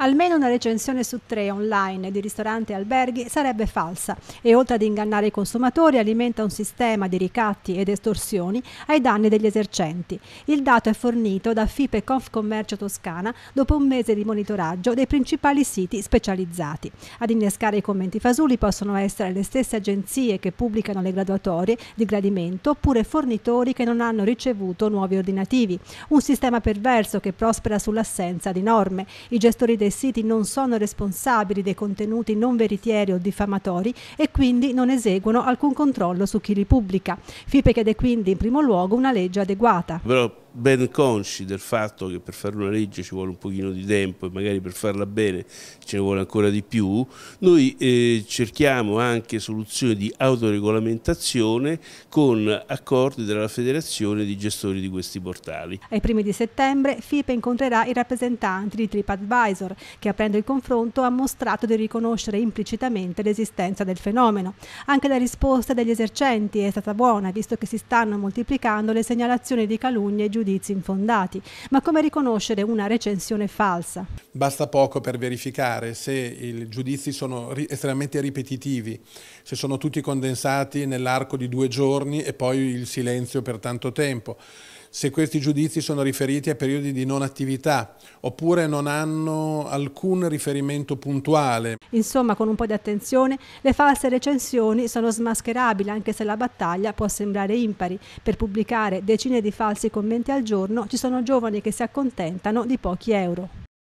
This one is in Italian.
Almeno una recensione su tre online di ristoranti e alberghi sarebbe falsa e oltre ad ingannare i consumatori alimenta un sistema di ricatti ed estorsioni ai danni degli esercenti. Il dato è fornito da FIPE Confcommercio Toscana dopo un mese di monitoraggio dei principali siti specializzati. Ad innescare i commenti fasuli possono essere le stesse agenzie che pubblicano le graduatorie di gradimento oppure fornitori che non hanno ricevuto nuovi ordinativi. Un sistema perverso che prospera sull'assenza di norme. I gestori dei e siti non sono responsabili dei contenuti non veritieri o diffamatori e quindi non eseguono alcun controllo su chi li pubblica. FIPE chiede quindi in primo luogo una legge adeguata. Però ben consci del fatto che per fare una legge ci vuole un pochino di tempo e magari per farla bene ce ne vuole ancora di più, noi eh, cerchiamo anche soluzioni di autoregolamentazione con accordi della federazione di gestori di questi portali. Ai primi di settembre FIPE incontrerà i rappresentanti di TripAdvisor che aprendo il confronto ha mostrato di riconoscere implicitamente l'esistenza del fenomeno. Anche la risposta degli esercenti è stata buona visto che si stanno moltiplicando le segnalazioni di calunnie e giudizi infondati, ma come riconoscere una recensione falsa. Basta poco per verificare se i giudizi sono ri estremamente ripetitivi, se sono tutti condensati nell'arco di due giorni e poi il silenzio per tanto tempo se questi giudizi sono riferiti a periodi di non attività oppure non hanno alcun riferimento puntuale. Insomma, con un po' di attenzione, le false recensioni sono smascherabili anche se la battaglia può sembrare impari. Per pubblicare decine di falsi commenti al giorno ci sono giovani che si accontentano di pochi euro.